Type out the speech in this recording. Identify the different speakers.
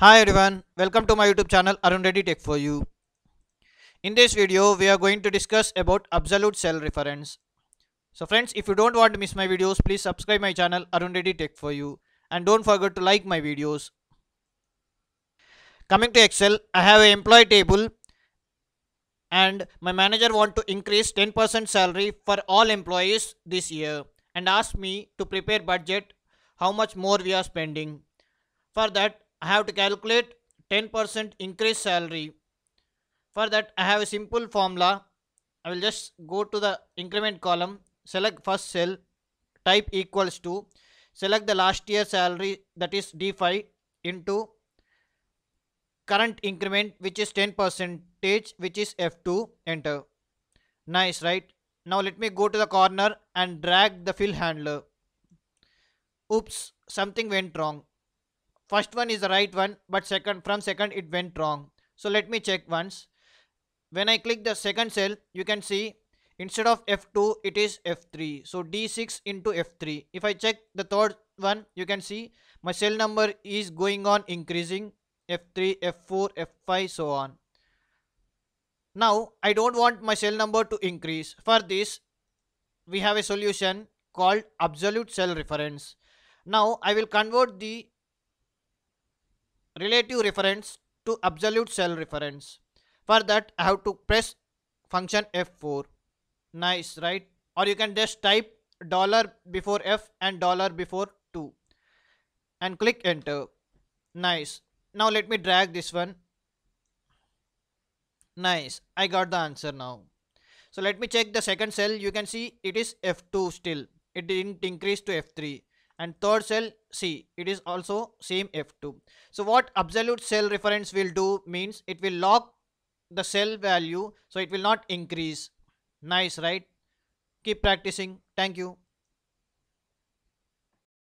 Speaker 1: Hi everyone, welcome to my YouTube channel Arun Reddy Tech for you. In this video, we are going to discuss about absolute cell reference. So friends, if you don't want to miss my videos, please subscribe my channel Arun Reddy Tech for you and don't forget to like my videos. Coming to Excel, I have an employee table and my manager want to increase 10% salary for all employees this year and asked me to prepare budget how much more we are spending. For that, I have to calculate 10% increase salary. For that I have a simple formula. I will just go to the increment column, select first cell, type equals to, select the last year salary that is D5 into current increment which is 10 percent which is F2 enter. Nice right? Now let me go to the corner and drag the fill handler. Oops something went wrong first one is the right one but second from second it went wrong so let me check once when I click the second cell you can see instead of F2 it is F3 so D6 into F3 if I check the third one you can see my cell number is going on increasing F3 F4 F5 so on now I don't want my cell number to increase for this we have a solution called absolute cell reference now I will convert the relative reference to absolute cell reference. For that, I have to press function F4. Nice, right? Or you can just type dollar before F and dollar before 2 and click enter. Nice. Now let me drag this one. Nice. I got the answer now. So let me check the second cell. You can see it is F2 still. It didn't increase to F3 and third cell C it is also same F2 so what absolute cell reference will do means it will lock the cell value so it will not increase nice right keep practicing thank you